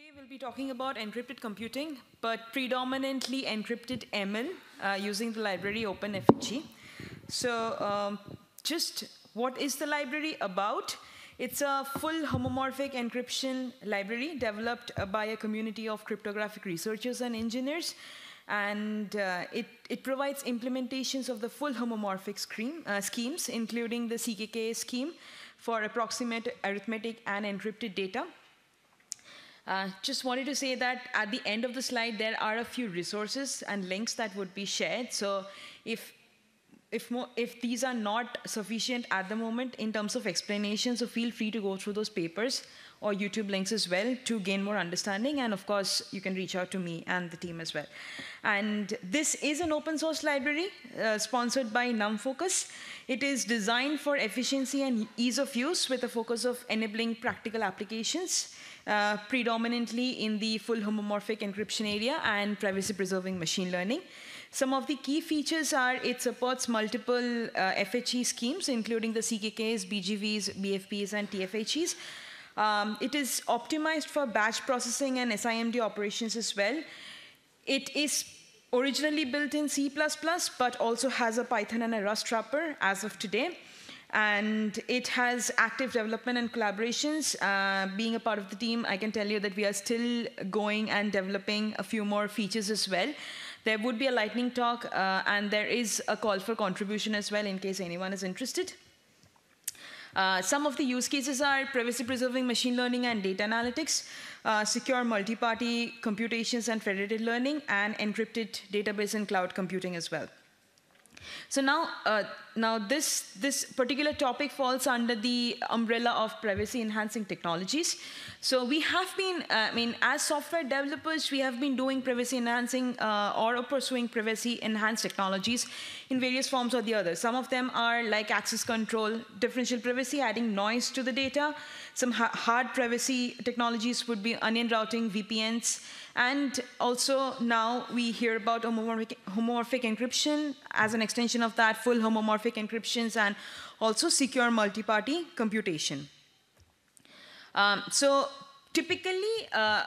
Today we'll be talking about encrypted computing, but predominantly encrypted ML uh, using the library OpenFHE. So um, just what is the library about? It's a full homomorphic encryption library developed uh, by a community of cryptographic researchers and engineers. And uh, it, it provides implementations of the full homomorphic screen, uh, schemes, including the CKK scheme for approximate arithmetic and encrypted data uh, just wanted to say that at the end of the slide, there are a few resources and links that would be shared. So if if, if these are not sufficient at the moment in terms of explanation, so feel free to go through those papers or YouTube links as well to gain more understanding. And of course, you can reach out to me and the team as well. And this is an open source library uh, sponsored by NumFocus. It is designed for efficiency and ease of use with a focus of enabling practical applications. Uh, predominantly in the full homomorphic encryption area and privacy-preserving machine learning. Some of the key features are it supports multiple uh, FHE schemes, including the CKKs, BGVs, BFPs, and TFHEs. Um, it is optimized for batch processing and SIMD operations as well. It is originally built in C++, but also has a Python and a Rust wrapper as of today and it has active development and collaborations. Uh, being a part of the team, I can tell you that we are still going and developing a few more features as well. There would be a lightning talk, uh, and there is a call for contribution as well in case anyone is interested. Uh, some of the use cases are privacy-preserving machine learning and data analytics, uh, secure multi-party computations and federated learning, and encrypted database and cloud computing as well. So now, uh, now this, this particular topic falls under the umbrella of privacy-enhancing technologies. So we have been, uh, I mean, as software developers, we have been doing privacy-enhancing uh, or pursuing privacy-enhanced technologies in various forms or the other. Some of them are like access control, differential privacy, adding noise to the data. Some ha hard privacy technologies would be onion routing, VPNs, and also now we hear about homomorphic, homomorphic encryption as an extension of that, full homomorphic encryptions and also secure multi-party computation. Um, so typically, uh,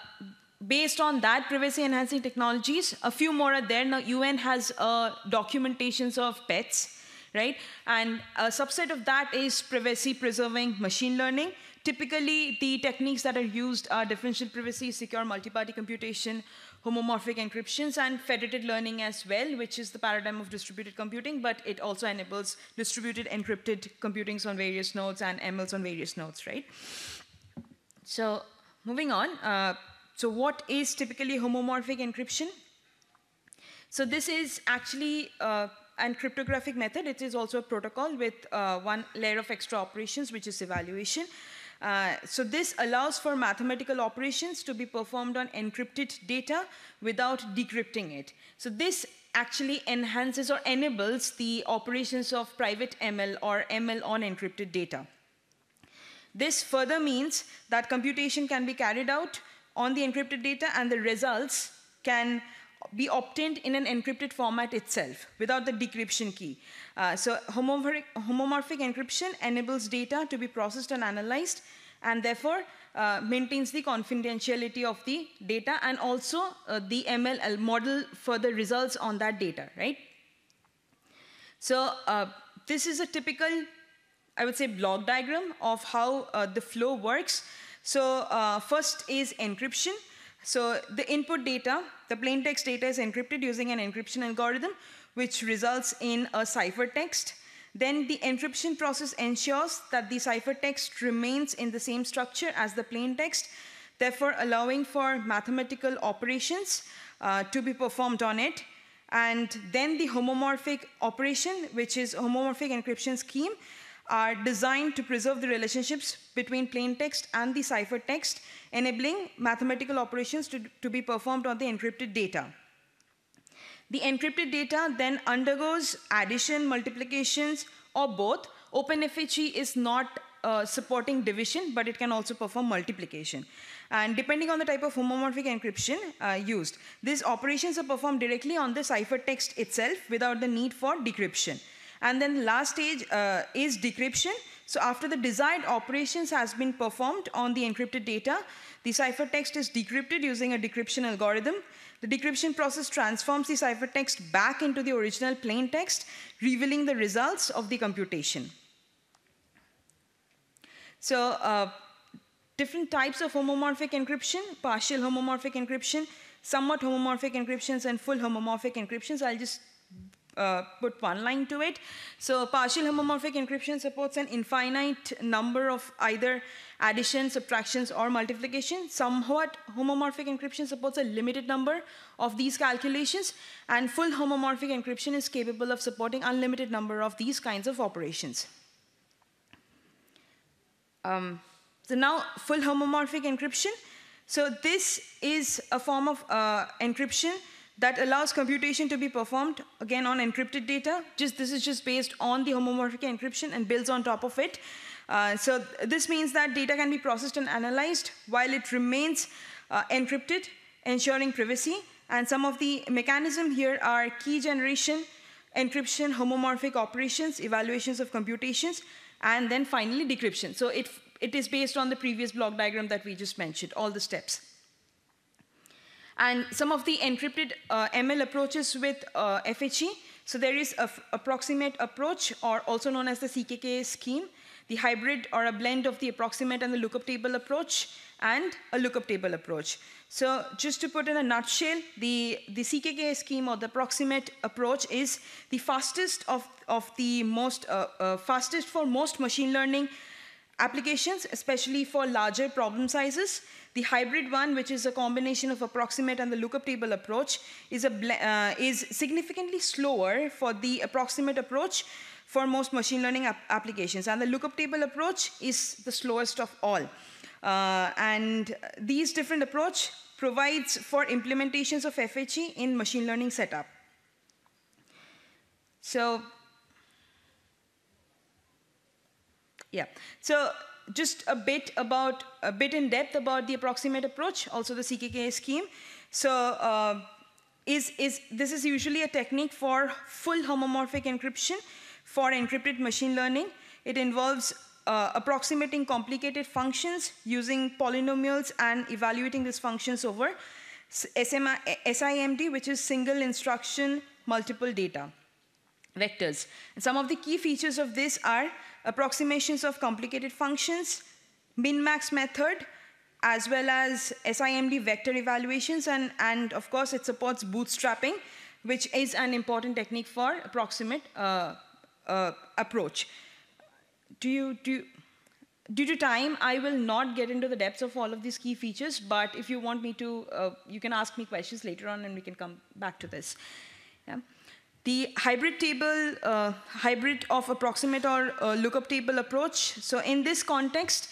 based on that privacy enhancing technologies, a few more are there. Now UN has uh, documentations of pets, right? And a subset of that is privacy preserving machine learning. Typically, the techniques that are used are differential privacy, secure multi-party computation, homomorphic encryptions, and federated learning as well, which is the paradigm of distributed computing, but it also enables distributed encrypted computings on various nodes and MLs on various nodes, right? So moving on, uh, so what is typically homomorphic encryption? So this is actually uh, cryptographic method. It is also a protocol with uh, one layer of extra operations, which is evaluation. Uh, so this allows for mathematical operations to be performed on encrypted data without decrypting it. So this actually enhances or enables the operations of private ML or ML on encrypted data. This further means that computation can be carried out on the encrypted data and the results can be obtained in an encrypted format itself without the decryption key. Uh, so homomorphic, homomorphic, encryption enables data to be processed and analyzed and therefore uh, maintains the confidentiality of the data and also uh, the ML model for the results on that data, right? So uh, this is a typical, I would say, block diagram of how uh, the flow works. So uh, first is encryption. So the input data, the plain text data is encrypted using an encryption algorithm, which results in a ciphertext. Then the encryption process ensures that the ciphertext remains in the same structure as the plain text, therefore allowing for mathematical operations uh, to be performed on it. And then the homomorphic operation, which is homomorphic encryption scheme, are designed to preserve the relationships between plain text and the ciphertext, enabling mathematical operations to, to be performed on the encrypted data. The encrypted data then undergoes addition, multiplications, or both. OpenFHE is not uh, supporting division, but it can also perform multiplication. And depending on the type of homomorphic encryption uh, used, these operations are performed directly on the ciphertext itself without the need for decryption. And then last stage uh, is decryption. So after the desired operations has been performed on the encrypted data, the ciphertext is decrypted using a decryption algorithm. The decryption process transforms the ciphertext back into the original plain text, revealing the results of the computation. So uh, different types of homomorphic encryption, partial homomorphic encryption, somewhat homomorphic encryptions, and full homomorphic encryptions. I'll just uh, put one line to it. So partial homomorphic encryption supports an infinite number of either addition, subtractions, or multiplication. Somewhat homomorphic encryption supports a limited number of these calculations, and full homomorphic encryption is capable of supporting unlimited number of these kinds of operations. Um, so now full homomorphic encryption. So this is a form of uh, encryption that allows computation to be performed, again, on encrypted data. Just This is just based on the homomorphic encryption and builds on top of it. Uh, so th this means that data can be processed and analyzed while it remains uh, encrypted, ensuring privacy. And some of the mechanism here are key generation, encryption, homomorphic operations, evaluations of computations, and then finally decryption. So it, it is based on the previous block diagram that we just mentioned, all the steps. And some of the encrypted uh, ML approaches with uh, FHE. So there is a approximate approach, or also known as the CKKA scheme, the hybrid or a blend of the approximate and the lookup table approach, and a lookup table approach. So just to put in a nutshell, the, the CKK scheme or the approximate approach is the fastest of, of the most, uh, uh, fastest for most machine learning applications, especially for larger problem sizes. The hybrid one, which is a combination of approximate and the lookup table approach, is, uh, is significantly slower for the approximate approach for most machine learning ap applications. And the lookup table approach is the slowest of all. Uh, and these different approach provides for implementations of FHE in machine learning setup. So, yeah. So just a bit about a bit in depth about the approximate approach, also the CKK scheme. So uh, is, is, this is usually a technique for full homomorphic encryption for encrypted machine learning. It involves uh, approximating complicated functions using polynomials and evaluating these functions over SIMD, which is single instruction, multiple data vectors. And some of the key features of this are approximations of complicated functions, min-max method, as well as SIMD vector evaluations, and, and of course it supports bootstrapping, which is an important technique for approximate uh, uh, approach. Do you, do you, due to time, I will not get into the depths of all of these key features, but if you want me to, uh, you can ask me questions later on and we can come back to this. Yeah. The hybrid table, uh, hybrid of approximate or uh, lookup table approach. So in this context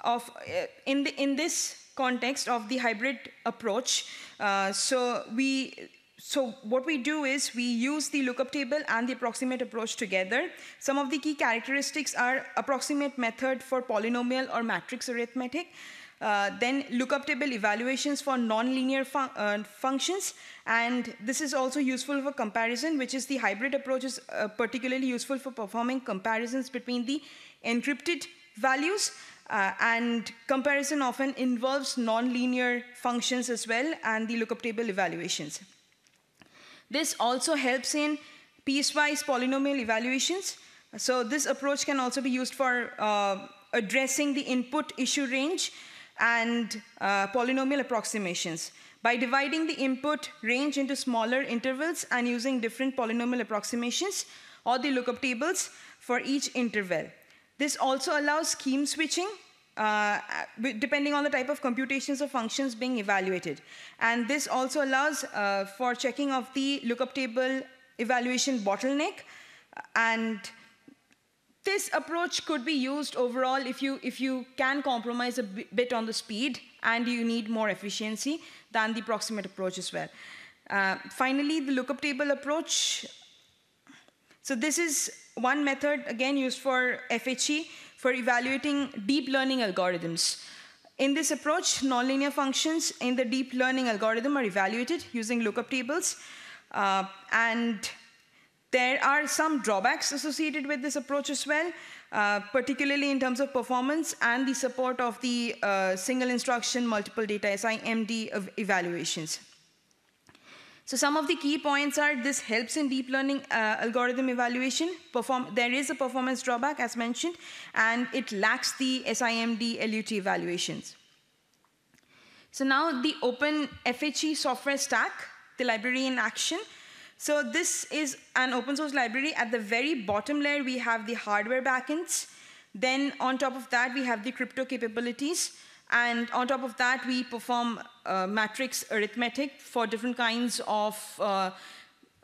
of, uh, in, the, in this context of the hybrid approach, uh, so we so what we do is we use the lookup table and the approximate approach together. Some of the key characteristics are approximate method for polynomial or matrix arithmetic, uh, then lookup table evaluations for nonlinear fun uh, functions. And this is also useful for comparison, which is the hybrid approach is uh, particularly useful for performing comparisons between the encrypted values. Uh, and comparison often involves nonlinear functions as well and the lookup table evaluations. This also helps in piecewise polynomial evaluations. So this approach can also be used for uh, addressing the input issue range and uh, polynomial approximations by dividing the input range into smaller intervals and using different polynomial approximations or the lookup tables for each interval. This also allows scheme switching uh, uh depending on the type of computations or functions being evaluated. And this also allows uh, for checking of the lookup table evaluation bottleneck uh, and this approach could be used overall if you, if you can compromise a bit on the speed and you need more efficiency than the proximate approach as well. Uh, finally, the lookup table approach. So this is one method, again, used for FHE for evaluating deep learning algorithms. In this approach, nonlinear functions in the deep learning algorithm are evaluated using lookup tables. Uh, and there are some drawbacks associated with this approach as well, uh, particularly in terms of performance and the support of the uh, single instruction multiple data SIMD evaluations. So some of the key points are this helps in deep learning uh, algorithm evaluation. Perform there is a performance drawback, as mentioned, and it lacks the SIMD LUT evaluations. So now the open FHE software stack, the library in action, so this is an open source library. At the very bottom layer, we have the hardware backends. Then on top of that, we have the crypto capabilities. And on top of that, we perform uh, matrix arithmetic for different kinds of uh,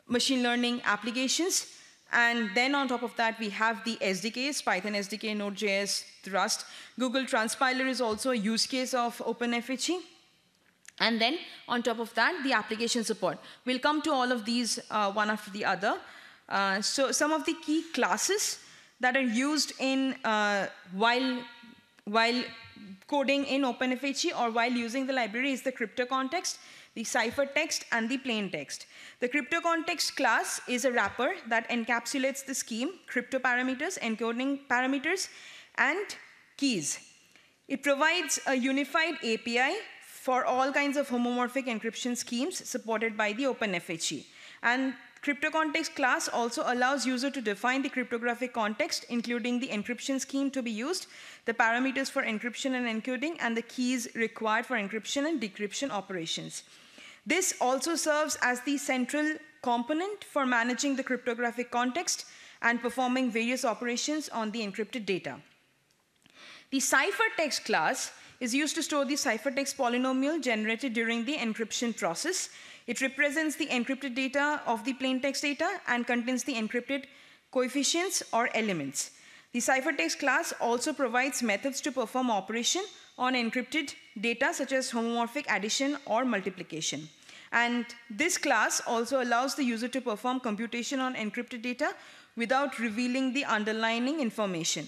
machine learning applications. And then on top of that, we have the SDKs, Python SDK, Node.js, Rust. Google Transpiler is also a use case of OpenFHE. And then on top of that, the application support. We'll come to all of these uh, one after the other. Uh, so some of the key classes that are used in uh, while, while coding in OpenFHE or while using the library is the crypto context, the ciphertext, and the plain text. The crypto context class is a wrapper that encapsulates the scheme, crypto parameters, encoding parameters, and keys. It provides a unified API for all kinds of homomorphic encryption schemes supported by the OpenFHE. And CryptoContext class also allows user to define the cryptographic context, including the encryption scheme to be used, the parameters for encryption and encoding, and the keys required for encryption and decryption operations. This also serves as the central component for managing the cryptographic context and performing various operations on the encrypted data. The ciphertext class is used to store the ciphertext polynomial generated during the encryption process. It represents the encrypted data of the plaintext data and contains the encrypted coefficients or elements. The ciphertext class also provides methods to perform operation on encrypted data such as homomorphic addition or multiplication. And this class also allows the user to perform computation on encrypted data without revealing the underlying information.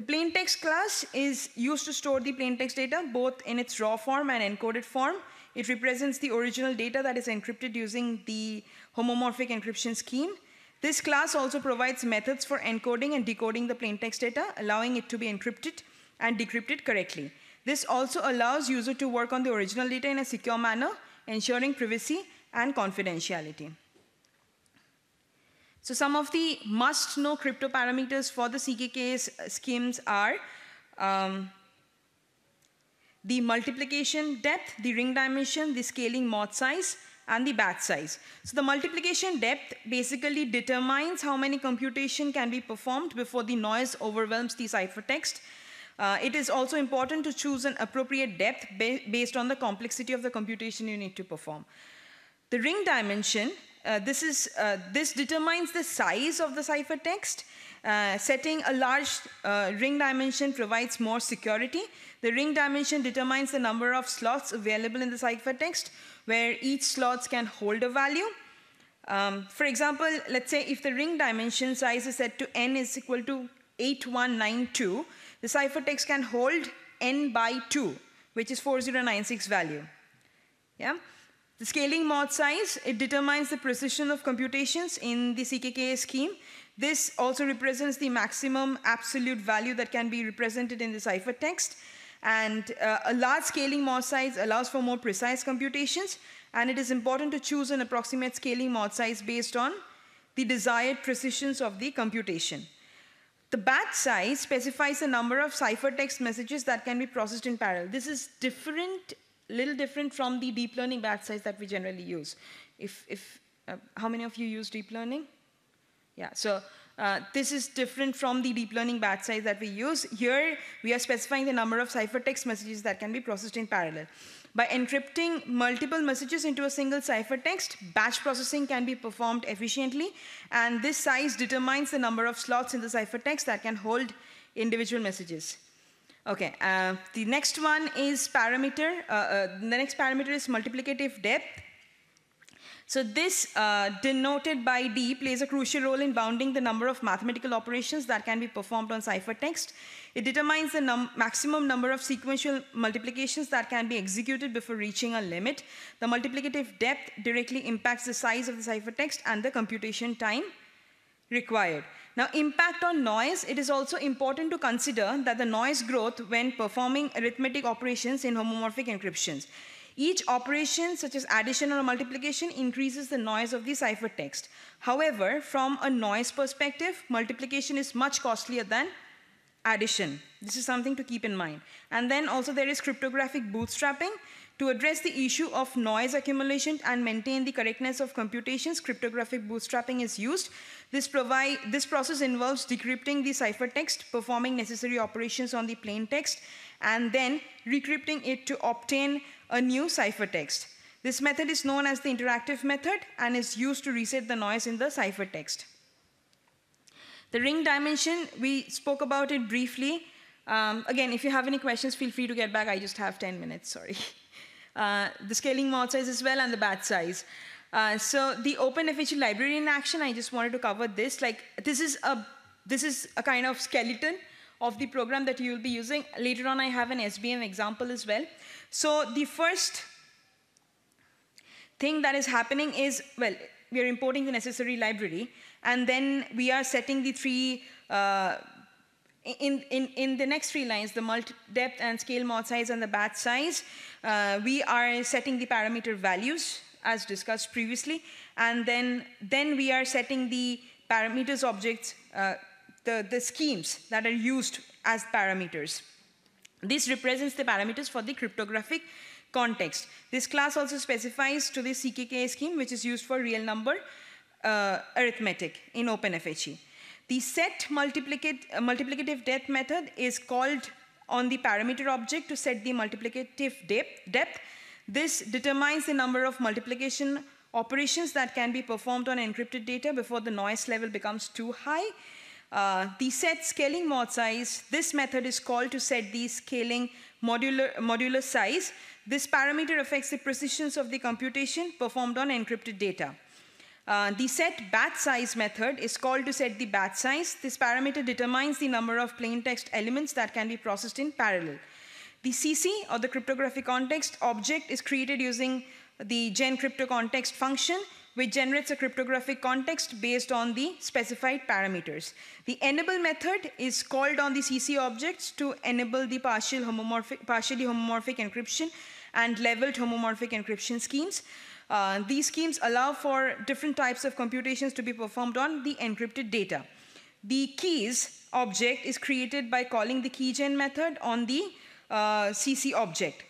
The plaintext class is used to store the plaintext data both in its raw form and encoded form. It represents the original data that is encrypted using the homomorphic encryption scheme. This class also provides methods for encoding and decoding the plaintext data, allowing it to be encrypted and decrypted correctly. This also allows user to work on the original data in a secure manner, ensuring privacy and confidentiality. So some of the must-know crypto parameters for the CKK uh, schemes are um, the multiplication depth, the ring dimension, the scaling mod size, and the batch size. So the multiplication depth basically determines how many computation can be performed before the noise overwhelms the ciphertext. Uh, it is also important to choose an appropriate depth ba based on the complexity of the computation you need to perform. The ring dimension uh, this, is, uh, this determines the size of the ciphertext. Uh, setting a large uh, ring dimension provides more security. The ring dimension determines the number of slots available in the ciphertext, where each slot can hold a value. Um, for example, let's say if the ring dimension size is set to n is equal to 8192, the ciphertext can hold n by 2, which is 4096 value. Yeah? The scaling mod size, it determines the precision of computations in the CKKA scheme. This also represents the maximum absolute value that can be represented in the ciphertext. And uh, a large scaling mod size allows for more precise computations, and it is important to choose an approximate scaling mod size based on the desired precisions of the computation. The batch size specifies the number of ciphertext messages that can be processed in parallel. This is different little different from the deep learning batch size that we generally use. If, if uh, how many of you use deep learning? Yeah, so uh, this is different from the deep learning batch size that we use. Here, we are specifying the number of ciphertext messages that can be processed in parallel. By encrypting multiple messages into a single ciphertext, batch processing can be performed efficiently, and this size determines the number of slots in the ciphertext that can hold individual messages. Okay, uh, the next one is parameter. Uh, uh, the next parameter is multiplicative depth. So this, uh, denoted by D, plays a crucial role in bounding the number of mathematical operations that can be performed on ciphertext. It determines the num maximum number of sequential multiplications that can be executed before reaching a limit. The multiplicative depth directly impacts the size of the ciphertext and the computation time required. Now, impact on noise, it is also important to consider that the noise growth when performing arithmetic operations in homomorphic encryptions. Each operation, such as addition or multiplication, increases the noise of the ciphertext. However, from a noise perspective, multiplication is much costlier than addition. This is something to keep in mind. And then also there is cryptographic bootstrapping. To address the issue of noise accumulation and maintain the correctness of computations, cryptographic bootstrapping is used. This, this, process involves decrypting the ciphertext, performing necessary operations on the plain text, and then recrypting it to obtain a new ciphertext. This method is known as the interactive method and is used to reset the noise in the ciphertext. The ring dimension, we spoke about it briefly. Um, again, if you have any questions, feel free to get back. I just have 10 minutes, sorry. Uh, the scaling mod size as well, and the batch size. Uh, so the OpenFHE library in action, I just wanted to cover this. Like this is a this is a kind of skeleton of the program that you will be using. Later on, I have an SBM example as well. So the first thing that is happening is, well, we are importing the necessary library, and then we are setting the three, uh, in, in, in the next three lines, the multi depth and scale mod size and the batch size, uh, we are setting the parameter values as discussed previously, and then, then we are setting the parameters objects, uh, the, the schemes that are used as parameters. This represents the parameters for the cryptographic context. This class also specifies to the CKK scheme, which is used for real number uh, arithmetic in OpenFHE. The set multiplicative, uh, multiplicative depth method is called on the parameter object to set the multiplicative depth. This determines the number of multiplication operations that can be performed on encrypted data before the noise level becomes too high. Uh, the set scaling mod size, this method is called to set the scaling modular, modular size. This parameter affects the precisions of the computation performed on encrypted data. Uh, the set batch size method is called to set the batch size. This parameter determines the number of plain text elements that can be processed in parallel. The CC, or the cryptographic context object, is created using the gen crypto context function, which generates a cryptographic context based on the specified parameters. The enable method is called on the CC objects to enable the partial homomorphic, partially homomorphic encryption and leveled homomorphic encryption schemes. Uh, these schemes allow for different types of computations to be performed on the encrypted data. The keys object is created by calling the keygen method on the uh, CC object.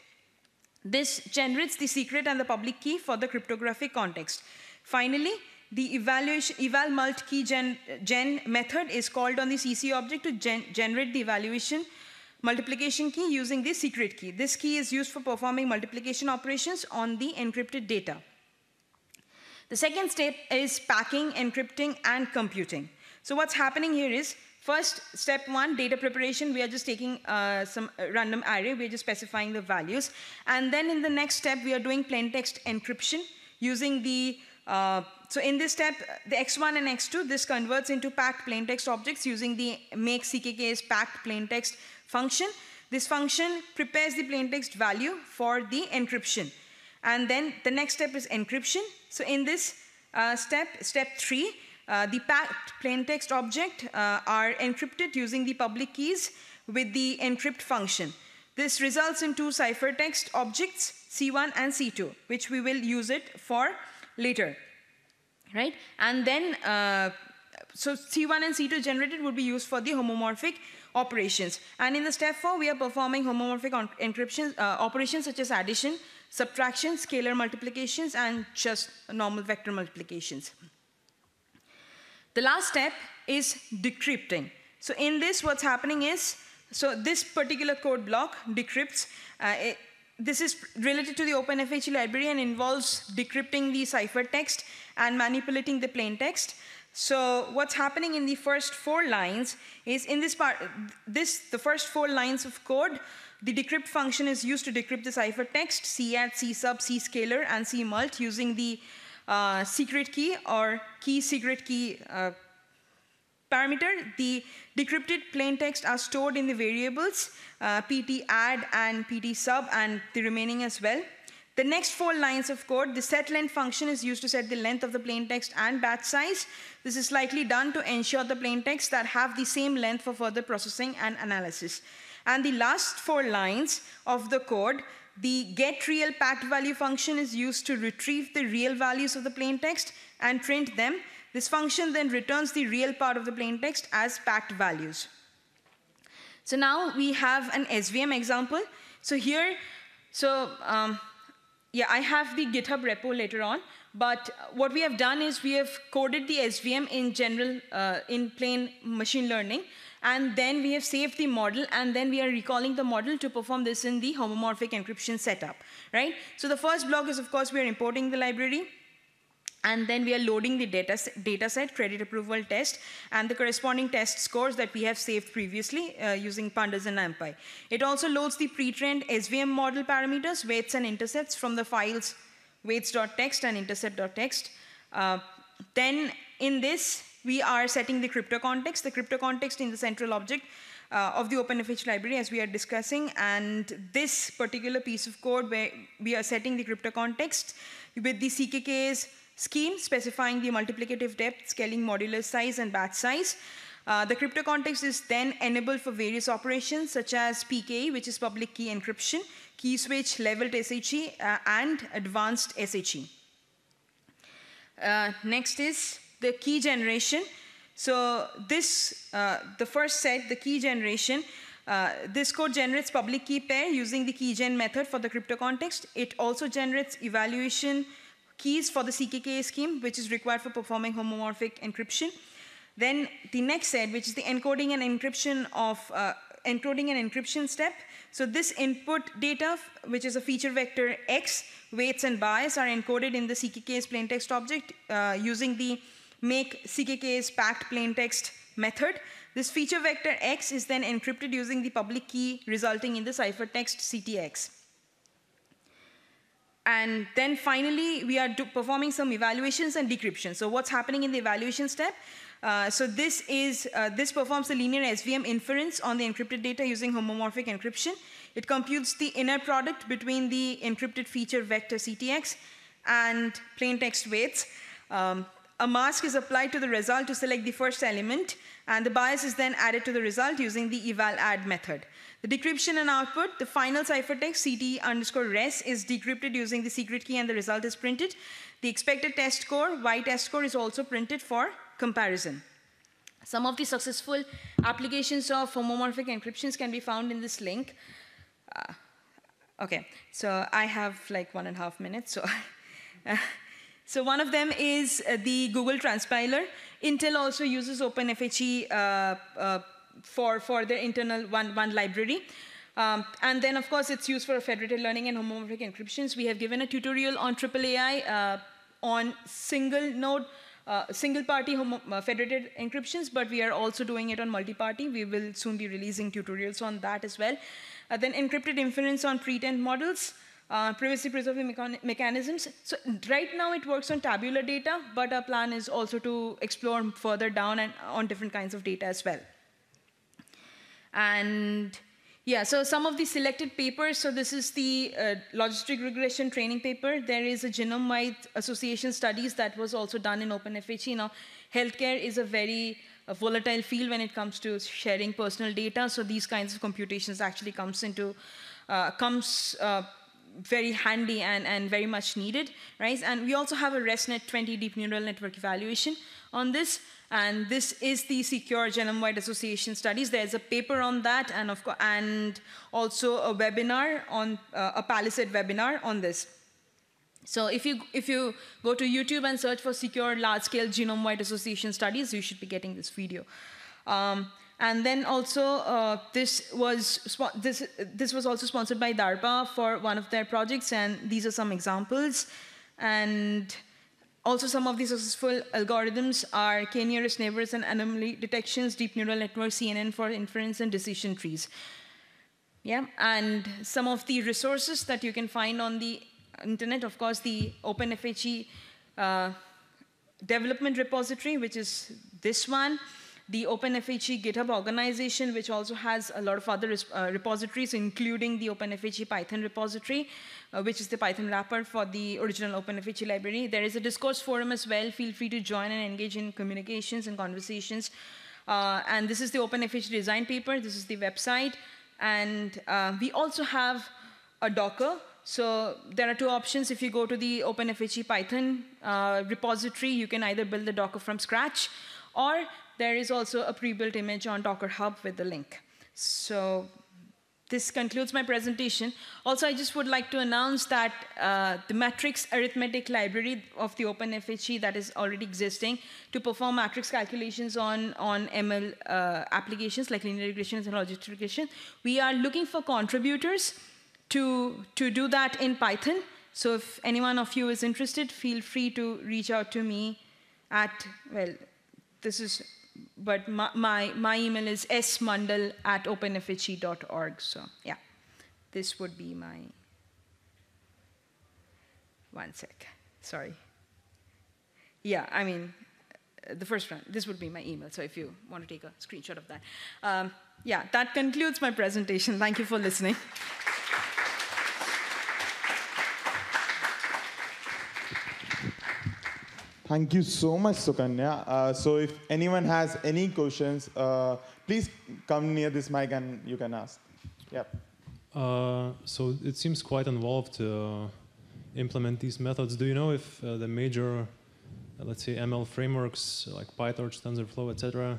This generates the secret and the public key for the cryptographic context. Finally, the evaluation, eval mult key gen, gen method is called on the CC object to gen, generate the evaluation multiplication key using the secret key. This key is used for performing multiplication operations on the encrypted data. The second step is packing, encrypting, and computing. So what's happening here is, first, step one, data preparation. We are just taking uh, some uh, random array. We're just specifying the values. And then in the next step, we are doing plain text encryption using the, uh, so in this step, the X1 and X2, this converts into packed plain text objects using the make CKKs packed plain text function. This function prepares the plain text value for the encryption. And then the next step is encryption. So in this uh, step, step three, uh, the packed plaintext object uh, are encrypted using the public keys with the encrypt function. This results in two ciphertext objects, C1 and C2, which we will use it for later, right? And then, uh, so C1 and C2 generated would be used for the homomorphic operations. And in the step four, we are performing homomorphic encryption uh, operations such as addition, Subtraction, scalar multiplications, and just normal vector multiplications. The last step is decrypting. So in this, what's happening is, so this particular code block decrypts. Uh, it, this is related to the OpenFHE library and involves decrypting the ciphertext and manipulating the plaintext. So what's happening in the first four lines is in this part, this, the first four lines of code, the decrypt function is used to decrypt the ciphertext, C at, C sub, C scalar, and C mult using the uh, secret key or key secret key uh, parameter. The decrypted plaintext are stored in the variables, uh, pt add and pt sub, and the remaining as well. The next four lines of code, the setLength function is used to set the length of the plain text and batch size. This is likely done to ensure the plain text that have the same length for further processing and analysis. And the last four lines of the code, the getrealpackedvalue function is used to retrieve the real values of the plain text and print them. This function then returns the real part of the plain text as packed values. So now we have an SVM example. So here, so um, yeah, I have the GitHub repo later on, but what we have done is we have coded the SVM in general, uh, in plain machine learning, and then we have saved the model, and then we are recalling the model to perform this in the homomorphic encryption setup, right? So the first block is, of course, we are importing the library. And then we are loading the data, data set, credit approval test, and the corresponding test scores that we have saved previously uh, using pandas and NumPy. It also loads the pre-trained SVM model parameters, weights and intercepts from the files weights.txt and intercept.txt. Uh, then in this, we are setting the crypto context, the crypto context in the central object uh, of the OpenFH library as we are discussing. And this particular piece of code where we are setting the crypto context with the CKKs, scheme specifying the multiplicative depth, scaling modulus size, and batch size. Uh, the crypto context is then enabled for various operations such as PKE, which is public key encryption, key switch, leveled SHE, uh, and advanced SHE. Uh, next is the key generation. So this, uh, the first set, the key generation, uh, this code generates public key pair using the keygen method for the crypto context. It also generates evaluation keys for the CKKA scheme, which is required for performing homomorphic encryption. Then the next set, which is the encoding and encryption of uh, encoding and encryption step. So this input data, which is a feature vector X, weights and bias are encoded in the CKK's plaintext object uh, using the make CKK's packed plaintext method. This feature vector X is then encrypted using the public key resulting in the ciphertext CTX. And then finally, we are performing some evaluations and decryption. So what's happening in the evaluation step? Uh, so this is uh, this performs the linear SVM inference on the encrypted data using homomorphic encryption. It computes the inner product between the encrypted feature vector CTX and plain text weights. Um, a mask is applied to the result to select the first element, and the bias is then added to the result using the eval add method. The decryption and output, the final ciphertext ct underscore res is decrypted using the secret key and the result is printed. The expected test score, y test score is also printed for comparison. Some of the successful applications of homomorphic encryptions can be found in this link. Uh, okay, so I have like one and a half minutes. So, so one of them is uh, the Google transpiler. Intel also uses OpenFHE uh, uh, for, for their internal one, one library. Um, and then, of course, it's used for federated learning and homomorphic encryptions. We have given a tutorial on AAAI uh, on single node, uh, single party uh, federated encryptions, but we are also doing it on multi-party. We will soon be releasing tutorials on that as well. Uh, then encrypted inference on pretent models, uh, privacy preserving mechanisms. So right now it works on tabular data, but our plan is also to explore further down and on different kinds of data as well. And yeah, so some of the selected papers. So this is the uh, logistic regression training paper. There is a genome-wide association studies that was also done in OpenFHE. Now, healthcare is a very uh, volatile field when it comes to sharing personal data. So these kinds of computations actually comes into, uh, comes uh, very handy and, and very much needed, right? And we also have a ResNet 20 deep neural network evaluation on this, and this is the secure genome-wide association studies. There's a paper on that, and of course, and also a webinar on uh, a Palisade webinar on this. So if you if you go to YouTube and search for secure large-scale genome-wide association studies, you should be getting this video. Um, and then also, uh, this, was this, this was also sponsored by DARPA for one of their projects, and these are some examples. And also some of the successful algorithms are k-nearest neighbors and anomaly detections, deep neural network, CNN for inference and decision trees. Yeah, and some of the resources that you can find on the internet, of course, the OpenFHE uh, development repository, which is this one the OpenFHE GitHub organization, which also has a lot of other uh, repositories, including the OpenFHE Python repository, uh, which is the Python wrapper for the original OpenFHE library. There is a discourse forum as well. Feel free to join and engage in communications and conversations. Uh, and this is the OpenFHE design paper. This is the website. And uh, we also have a Docker. So there are two options. If you go to the OpenFHE Python uh, repository, you can either build the Docker from scratch or there is also a pre-built image on Docker Hub with the link. So this concludes my presentation. Also, I just would like to announce that uh, the matrix arithmetic library of the OpenFHE that is already existing to perform matrix calculations on, on ML uh, applications like linear regression and logistic regression. We are looking for contributors to, to do that in Python. So if anyone of you is interested, feel free to reach out to me at, well, this is but my, my, my, email is smundle at openfhe.org. So yeah, this would be my, one sec, sorry. Yeah, I mean, uh, the first one, this would be my email. So if you want to take a screenshot of that. Um, yeah, that concludes my presentation. Thank you for listening. Thank you so much, Sukanya. Uh, so if anyone has any questions, uh, please come near this mic and you can ask. Yeah. Uh, so it seems quite involved to uh, implement these methods. Do you know if uh, the major, uh, let's say, ML frameworks like PyTorch, TensorFlow, etc.,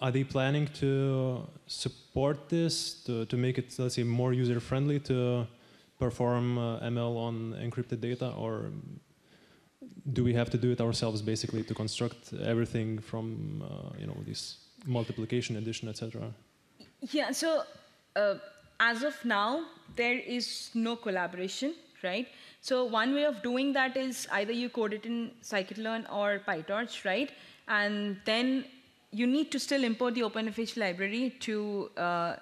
are they planning to support this to, to make it, let's say, more user friendly to perform ML on encrypted data, or do we have to do it ourselves basically to construct everything from uh, you know this multiplication, addition, etc.? Yeah. So uh, as of now, there is no collaboration, right? So one way of doing that is either you code it in scikit-learn or PyTorch, right? And then you need to still import the OpenFH library to uh,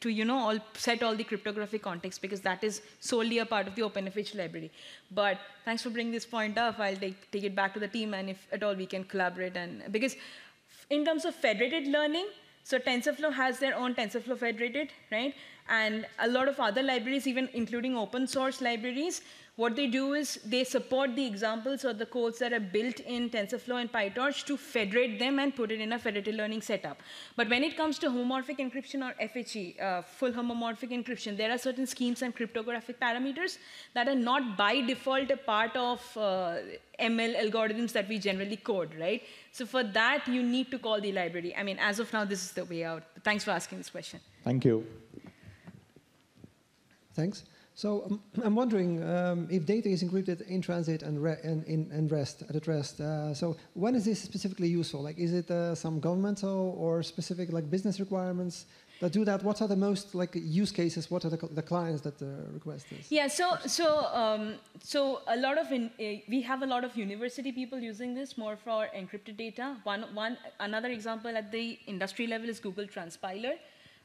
to you know all set all the cryptographic context because that is solely a part of the OpenFH library. But thanks for bringing this point up. I'll take take it back to the team, and if at all we can collaborate and because in terms of federated learning, so TensorFlow has their own TensorFlow federated, right? And a lot of other libraries, even including open source libraries, what they do is they support the examples or the codes that are built in TensorFlow and PyTorch to federate them and put it in a federated learning setup. But when it comes to homomorphic encryption or FHE, uh, full homomorphic encryption, there are certain schemes and cryptographic parameters that are not by default a part of uh, ML algorithms that we generally code, right? So for that, you need to call the library. I mean, as of now, this is the way out. thanks for asking this question. Thank you. Thanks. So um, I'm wondering um, if data is encrypted in transit and, re and, in, and rest at rest. Uh, so when is this specifically useful? Like, is it uh, some governmental or specific like business requirements that do that? What are the most like use cases? What are the, the clients that uh, request this? Yeah. So so um, so a lot of in, eh, we have a lot of university people using this more for encrypted data. One one another example at the industry level is Google Transpiler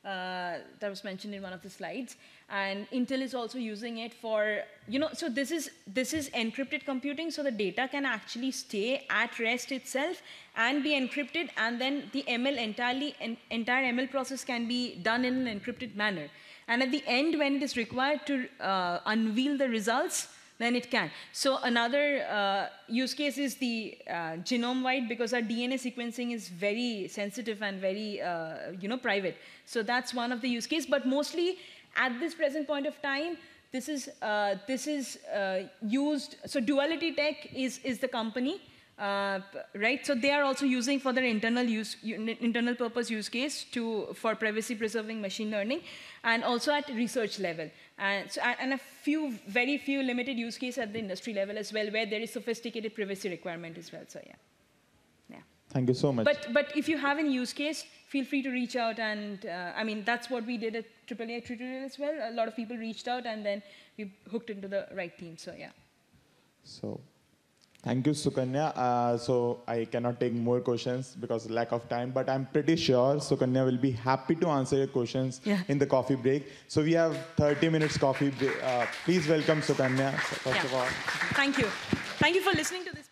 uh, that was mentioned in one of the slides. And Intel is also using it for, you know, so this is, this is encrypted computing, so the data can actually stay at rest itself and be encrypted, and then the ML entirely, en entire ML process can be done in an encrypted manner. And at the end, when it is required to uh, unveil the results, then it can. So another uh, use case is the uh, genome-wide because our DNA sequencing is very sensitive and very uh, you know private. So that's one of the use cases. But mostly at this present point of time, this is uh, this is uh, used. So Duality Tech is is the company. Uh, right, so they are also using for their internal use, internal purpose use case to for privacy preserving machine learning, and also at research level and, so, and a few, very few limited use cases at the industry level as well, where there is sophisticated privacy requirement as well. So yeah. yeah. Thank you so much. But, but if you have any use case, feel free to reach out. And uh, I mean, that's what we did at AAA tutorial as well. A lot of people reached out, and then we hooked into the right team. So yeah. So Thank you, Sukanya. Uh, so I cannot take more questions because lack of time, but I'm pretty sure Sukanya will be happy to answer your questions yeah. in the coffee break. So we have 30 minutes coffee break. Uh, please welcome Sukanya, first yeah. of all. Thank you. Thank you for listening to this.